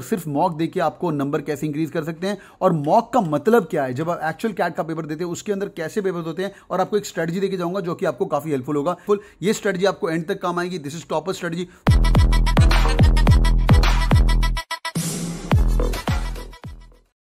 सिर्फ मॉक देके आपको नंबर कैसे इंक्रीज कर सकते हैं और मॉक का मतलब क्या है जब आप एक्चुअल कैट का पेपर देते हैं उसके अंदर कैसे पेपर होते हैं और आपको एक स्ट्रेटजी देके जाऊंगा जो कि आपको काफी हेल्पफुल होगा फुल ये स्ट्रेटजी आपको एंड तक काम आएगी this is topper strategy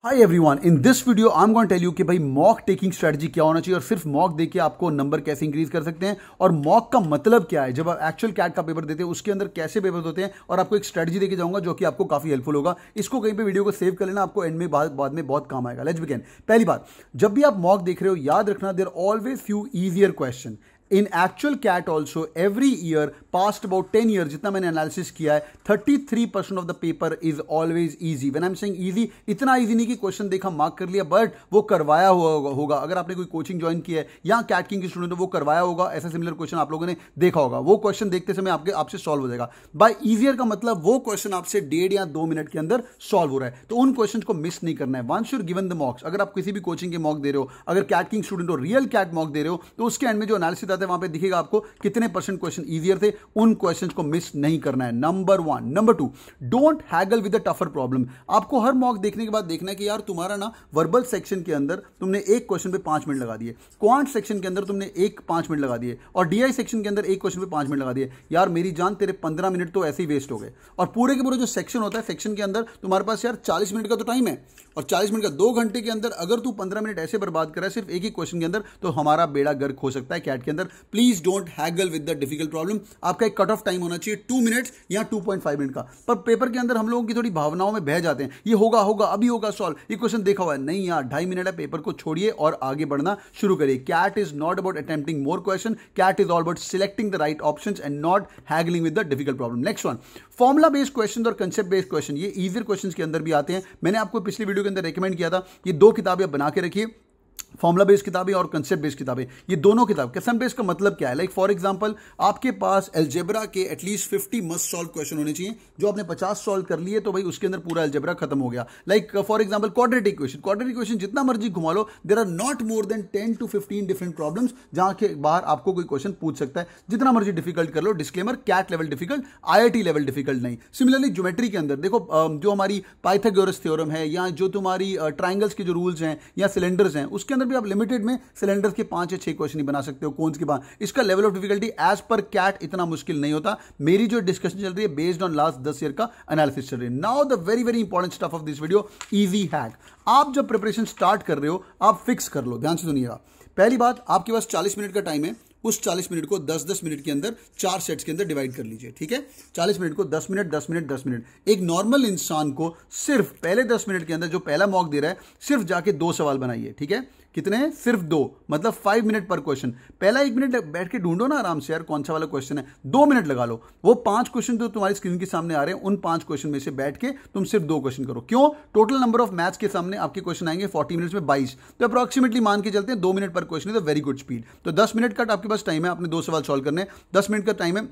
hi everyone in this video I am going tell you कि भाई मॉक टेकिंग स्ट्रेटजी क्या होना चाहिए और सिर्फ मॉक देके आपको नंबर कैसे इंक्रीज कर सकते हैं और मॉक का मतलब क्या है जब आप एक्चुअल कैट का पेपर देते हैं उसके अंदर कैसे पेपर होते हैं और आपको एक स्ट्रेटजी देके जाऊंगा जो कि आपको काफी हेल्पफुल होगा इसको कहीं पर वीडियो को सेव कर लेना आपको एंड में बाद, बाद में बहुत काम आएगा लेट्स बिगेन पहली बात जब भी आप मॉक देख रहे हो याद रखना there always few easier question in actual CAT also every year past about ten year जितना मैंने एनालिसिस किया है thirty three percent of the paper is always easy when I am saying easy इतना ईजी नहीं कि क्वेश्चन देखा mark कर लिया बट वो करवाया हुआ होगा अगर आपने कोई कोचिंग ज्वाइन किया है या कैट किंग के स्टूडेंट वो करवाया होगा ऐसा सिमिलर क्वेश्चन आप लोगों ने देखा होगा वो क्वेश्चन देखते समय आपके आपसे सॉल्व हो जाएगा बाय ईजियर का मतलब वो क्वेश्चन आपसे डेढ़ या दो मिनट के अंदर सॉल्व हो रहा है तो उन क्वेश्चन को मिस नहीं करना है once you're given the mocks अगर आप किसी भी कोचिंग के मॉक दे रहे हो अगर कैट किंग स्टूडेंट हो रियल कैट मॉक दे रहे हो तो उसके एंड में जो एनालिसिस जाते हैं वहां पे दिखेगा आपको कितने परसेंट क्वेश्चन ईजियर थे उन क्वेश्चन को मिस नहीं करना है number one number two don't haggle with a tougher problem आपको हर मॉक देखने के बाद देखना है कि यार तुम्हारा ना वर्बल सेक्शन के अंदर तुमने एक क्वेश्चन पे पांच मिनट लगा दिए क्वांट सेक्शन के अंदर तुमने एक पांच मिनट लगा दिए और डीआई सेक्शन के अंदर एक क्वेश्चन पे पांच मिनट लगा दिए यार मेरी जान तेरे पंद्रह मिनट तो ऐसे ही वेस्ट हो गए और पूरे के पूरे जो सेक्शन होता है सेक्शन के अंदर तुम्हारे पास यार चालीस मिनट का तो टाइम है और चालीस मिनट का दो घंटे के अंदर अगर तू पंद्रह मिनट ऐसे बर्बाद करा सिर्फ एक ही क्वेश्चन के अंदर तो हमारा बेड़ा गर्क हो सकता है कैट के अंदर please don't haggle with the difficult problem आपका एक कट ऑफ टाइम होना चाहिए टू मिनट्स या टू पॉइंट फाइव मिनट का पर पेपर के अंदर हम लोगों की थोड़ी भावनाओं में बह जाते हैं ये होगा होगा अभी होगा सॉल्व ये क्वेश्चन देखा हुआ है नहीं यार ढाई मिनट है पेपर को छोड़िए और आगे बढ़ना शुरू करिए CAT is not about attempting more question CAT is all about selecting the right option and not haggling with the difficult problem next one formula based question और कंसेप्ट बेस्ड क्वेश्चन ये easier question के अंदर भी आते हैं मैंने आपको पिछली वीडियो के अंदर रिकमेंड किया था ये दो किताबें बना के रखिए फॉर्मुला बेस्ड किताबें और कंसेप्ट बेस्ड किताबें ये दोनों किताब कसम बेस्ड का मतलब क्या है लाइक फॉर एग्जाम्पल आपके पास एल्जेबरा के at least fifty must solve question होने चाहिए जो आपने पचास सॉल्व कर लिए तो भाई उसके अंदर पूरा एल्जेब्रा खत्म हो गया like for example quadratic equation quadratic equation जितना मर्जी घुमा लो there are not more than ten to fifteen different problem जहां के बाहर आपको कोई क्वेश्चन पूछ सकता है जितना मर्जी डिफिकल्ट कर लो disclaimer CAT level difficult I level difficult नहीं सिमिलरली ज्योमेट्री के अंदर देखो um, जो हमारी पाइथागोरस थ्योरम है या जो तुम्हारी ट्राइंगल्स uh, के जो रूल्स हैं या सिलेंडर्स हैं उसके अंदर भी आप लिमिटेड में सिलेंडर के पांच या छह क्वेश्चन ही बना सकते हो कौन की बात इसका level of difficulty as per CAT इतना मुश्किल नहीं होता मेरी जो डिस्कशन चल रही है बेस्ड ऑन लास्ट दस ईयर का एनालिसिस चल रही है now the very very important stuff of this video easy hack आप जब प्रिपरेशन स्टार्ट कर रहे हो आप फिक्स कर लो ध्यान से सुनिएगा पहली बात आपके पास चालीस मिनट का टाइम है उस 40 मिनट को 10-10 मिनट के अंदर चार सेट्स के अंदर डिवाइड कर लीजिए ठीक है 40 मिनट को 10 मिनट 10 मिनट 10 मिनट एक नॉर्मल इंसान को सिर्फ पहले 10 मिनट के अंदर जो पहला मॉक दे रहा है सिर्फ जाके दो सवाल बनाइए ठीक है कितने हैं सिर्फ दो मतलब फाइव मिनट पर क्वेश्चन पहला एक मिनट बैठ के ढूंढो ना आराम से यार कौन सा वाला क्वेश्चन है दो मिनट लगा लो वो पांच क्वेश्चन जो तो तुम्हारी स्क्रीन के सामने आ रहे हैं उन पांच क्वेश्चन में से बैठ के तुम सिर्फ दो क्वेश्चन करो क्यों टोटल नंबर ऑफ मैथ्स के सामने आपके क्वेश्चन आएंगे फोर्टी मिनट्स में बाईस तो अप्रॉक्सीमेटली मान के चलते हैं दो मिनट पर क्वेश्चन है तो वेरी गुड स्पीड तो दस मिनट का आपके पास टाइम है आपने दो सवाल सॉल्व करने दस मिनट का टाइम है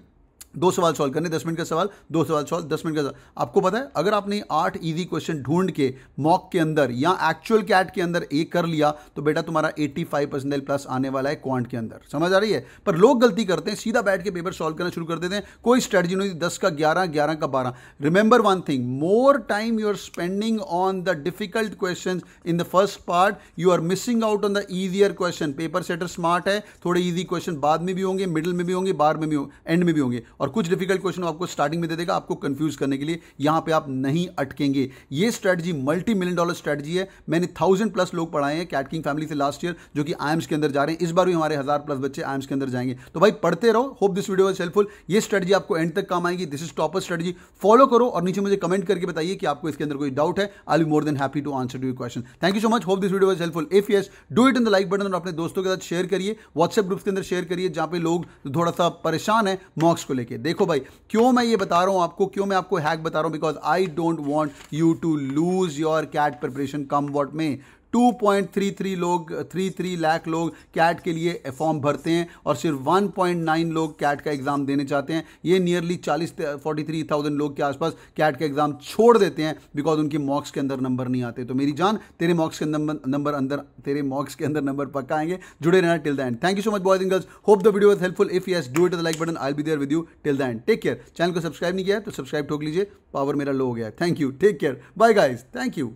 दो सवाल सॉल्व करने दस मिनट का सवाल दो सवाल सॉल्व दस मिनट का सवाल आपको पता है अगर आपने आठ इजी क्वेश्चन ढूंढ के मॉक के अंदर या एक्चुअल कैट के अंदर एक कर लिया तो बेटा तुम्हारा 85 परसेंटेज प्लस आने वाला है क्वांट के अंदर समझ आ रही है पर लोग गलती करते हैं सीधा बैठ के पेपर सॉल्व करना शुरू कर देते हैं कोई स्ट्रेटजी नहीं दस का ग्यारह ग्यारह का बारह remember one thing more time you are spending on the difficult question in the first part you are missing out on the easier question paper setter smart है थोड़े ईजी क्वेश्चन बाद में भी होंगे मिडिल में भी होंगे बार में भी होंगे एंड में भी होंगे और और कुछ डिफिकल्ट क्वेश्चन आपको स्टार्टिंग में दे देगा आपको कंफ्यूज करने के लिए यहां पे आप नहीं अटकेंगे ये strategy multi million dollar strategy है मैंने थाउजेंड प्लस लोग पढ़ाए हैं कैटकिंग फैमिली से लास्ट ईयर जो कि आयम्स के अंदर जा रहे हैं इस बार भी हमारे हज़ार प्लस बच्चे आयम्स के अंदर जाएंगे तो भाई पढ़ते रहो hope this video is helpful ये स्ट्रेटजी आपको एंड तक काम आएगी this is topper strategy follow करो और नीचे मुझे कमेंट करके बताइए कि आपको इसके अंदर कोई डाउट है I more than happy to answer to you question thank you so much hope this video is helpful if yes do it in the like button और अपने दोस्तों के साथ शेयर करिए व्हाट्सएप ग्रुप्स के अंदर शेयर करिए जहां पे लोग थोड़ा सा परेशान है मॉक्स को लेकर करके देखो भाई क्यों मैं ये बता रहा हूँ आपको क्यों मैं आपको हैक बता रहा हूँ because I don't want you to lose your CAT preparation come what may 2.33 लोग 33 लाख लोग कैट के लिए फॉर्म भरते हैं और सिर्फ 1.9 लोग कैट का एग्ज़ाम देने चाहते हैं ये नियरली 40 43,000 लोग के आसपास कैट का एग्ज़ाम छोड़ देते हैं बिकॉज उनके मॉक्स के अंदर नंबर नहीं आते तो मेरी जान तेरे मॉक्स के नंबर अंदर तेरे मॉक्स के अंदर नंबर पक्का आएंगे जुड़े रहना till the end thank you so much boys and girls hope the video is helpful if yes do it the like button I be there with you till the end take care channel को subscribe नहीं किया है तो subscribe ठोक लीजिए power मेरा लो हो गया thank you take care bye guys thank you